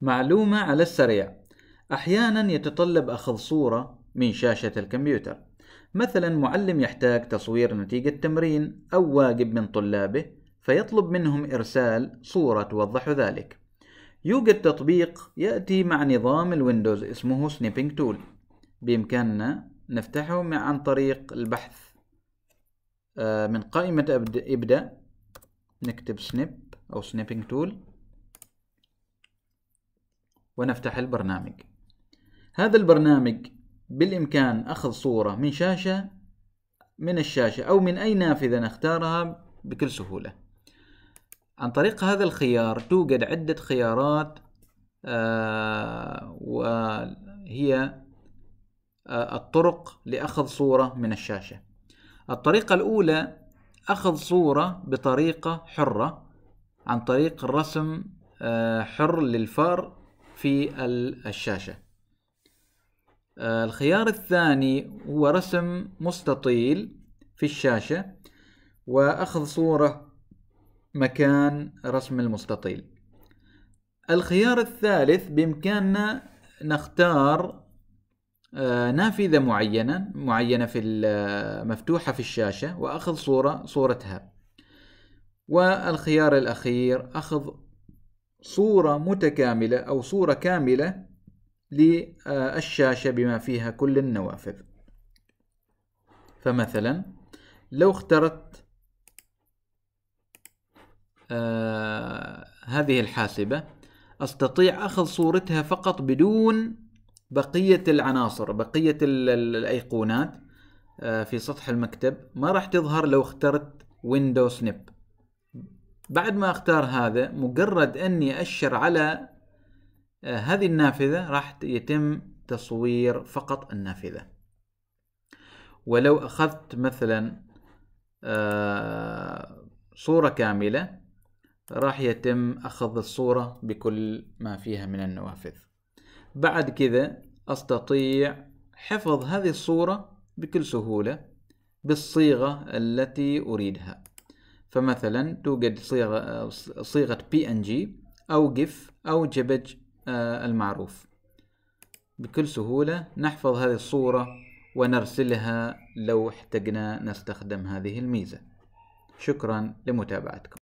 معلومة على السريع أحيانا يتطلب أخذ صورة من شاشة الكمبيوتر مثلا معلم يحتاج تصوير نتيجة تمرين أو واجب من طلابه فيطلب منهم إرسال صورة توضح ذلك يوجد تطبيق يأتي مع نظام الويندوز اسمه سنيبينج تول بإمكاننا نفتحه عن طريق البحث آه، من قائمة إبدأ نكتب سنيب أو سنيبينج تول ونفتح البرنامج هذا البرنامج بالإمكان أخذ صورة من شاشة من الشاشة أو من أي نافذة نختارها بكل سهولة عن طريق هذا الخيار توجد عدة خيارات آه، وهي آه، الطرق لأخذ صورة من الشاشة الطريقة الأولى أخذ صورة بطريقة حرة عن طريق الرسم آه، حر للفار في الشاشة آه، الخيار الثاني هو رسم مستطيل في الشاشة وأخذ صورة مكان رسم المستطيل الخيار الثالث بإمكاننا نختار آه، نافذة معينة معينة في آه، مفتوحة في الشاشة وأخذ صورة صورتها والخيار الأخير أخذ صورة متكاملة أو صورة كاملة للشاشة بما فيها كل النوافذ فمثلا لو اخترت آه، هذه الحاسبة أستطيع أخذ صورتها فقط بدون بقية العناصر بقية الأيقونات آه، في سطح المكتب ما راح تظهر لو اخترت ويندوز سنيب بعد ما اختار هذا مجرد اني اشر على آه، هذه النافذة راح يتم تصوير فقط النافذة ولو اخذت مثلا آه، صورة كاملة راح يتم اخذ الصورة بكل ما فيها من النوافذ بعد كذا استطيع حفظ هذه الصورة بكل سهولة بالصيغة التي اريدها فمثلا توجد صيغة صيغة بي ان جي أو جيف أو جبج آه، المعروف بكل سهولة نحفظ هذه الصورة ونرسلها لو احتجنا نستخدم هذه الميزة شكرا لمتابعتكم